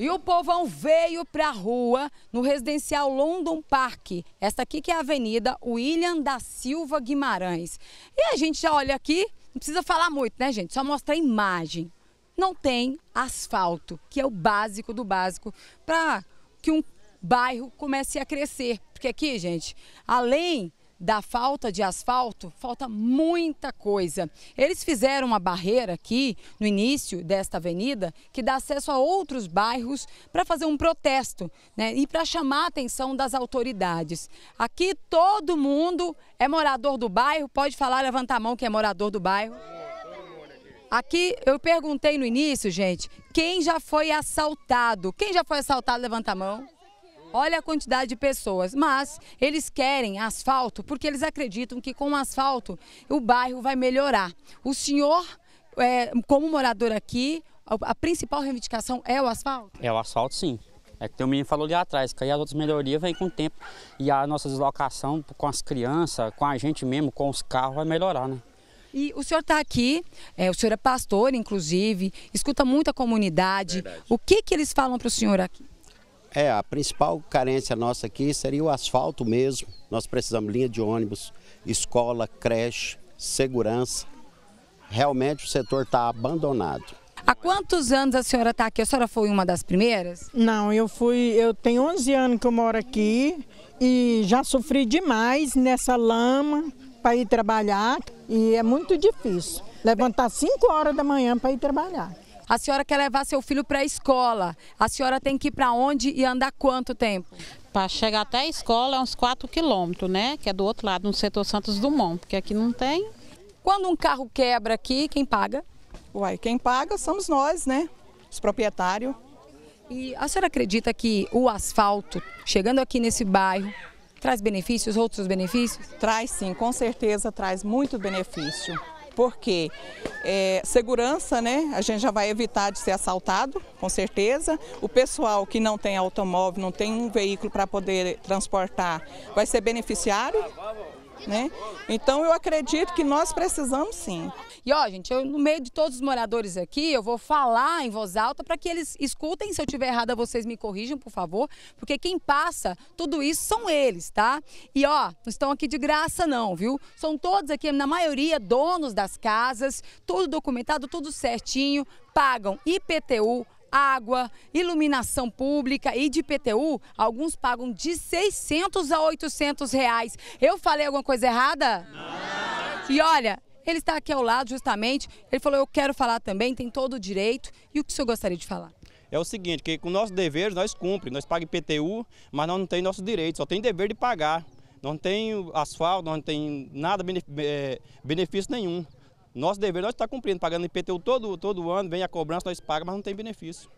E o povão veio para a rua no residencial London Park. Essa aqui que é a avenida William da Silva Guimarães. E a gente já olha aqui, não precisa falar muito, né, gente? Só mostra a imagem. Não tem asfalto, que é o básico do básico para que um bairro comece a crescer. Porque aqui, gente, além da falta de asfalto, falta muita coisa. Eles fizeram uma barreira aqui no início desta avenida que dá acesso a outros bairros para fazer um protesto né, e para chamar a atenção das autoridades. Aqui todo mundo é morador do bairro, pode falar, levantar a mão que é morador do bairro. Aqui eu perguntei no início, gente, quem já foi assaltado? Quem já foi assaltado, levanta a mão. Olha a quantidade de pessoas, mas eles querem asfalto porque eles acreditam que com o asfalto o bairro vai melhorar. O senhor, é, como morador aqui, a principal reivindicação é o asfalto? É o asfalto, sim. É que o menino falou ali atrás, que aí as outras melhorias vêm com o tempo. E a nossa deslocação com as crianças, com a gente mesmo, com os carros, vai melhorar, né? E o senhor está aqui, é, o senhor é pastor, inclusive, escuta muito a comunidade. Verdade. O que, que eles falam para o senhor aqui? É, a principal carência nossa aqui seria o asfalto mesmo. Nós precisamos linha de ônibus, escola, creche, segurança. Realmente o setor está abandonado. Há quantos anos a senhora está aqui? A senhora foi uma das primeiras? Não, eu fui, eu tenho 11 anos que eu moro aqui e já sofri demais nessa lama para ir trabalhar e é muito difícil. Levantar 5 horas da manhã para ir trabalhar. A senhora quer levar seu filho para a escola. A senhora tem que ir para onde e andar quanto tempo? Para chegar até a escola é uns 4 quilômetros, né? Que é do outro lado, no setor Santos Dumont, porque aqui não tem. Quando um carro quebra aqui, quem paga? Uai, quem paga somos nós, né? Os proprietários. E a senhora acredita que o asfalto, chegando aqui nesse bairro, traz benefícios, outros benefícios? Traz sim, com certeza traz muito benefício porque é, segurança, né? A gente já vai evitar de ser assaltado, com certeza. O pessoal que não tem automóvel, não tem um veículo para poder transportar, vai ser beneficiário né? Então eu acredito que nós precisamos sim. E ó, gente, eu no meio de todos os moradores aqui, eu vou falar em voz alta para que eles escutem. Se eu tiver errada, vocês me corrijam, por favor, porque quem passa tudo isso são eles, tá? E ó, não estão aqui de graça não, viu? São todos aqui, na maioria, donos das casas, tudo documentado, tudo certinho, pagam IPTU, água, iluminação pública e de IPTU, alguns pagam de 600 a 800 reais. Eu falei alguma coisa errada? Não. E olha, ele está aqui ao lado justamente, ele falou, eu quero falar também, tem todo o direito. E o que o senhor gostaria de falar? é o seguinte, que com nossos deveres nós cumprimos, nós pagamos IPTU, mas nós não temos nosso direito, só tem dever de pagar. Nós não tem asfalto, nós não tem nada, eh, benefício nenhum. Nosso dever é nós está cumprindo, pagando IPTU todo, todo ano, vem a cobrança, nós pagamos, mas não tem benefício.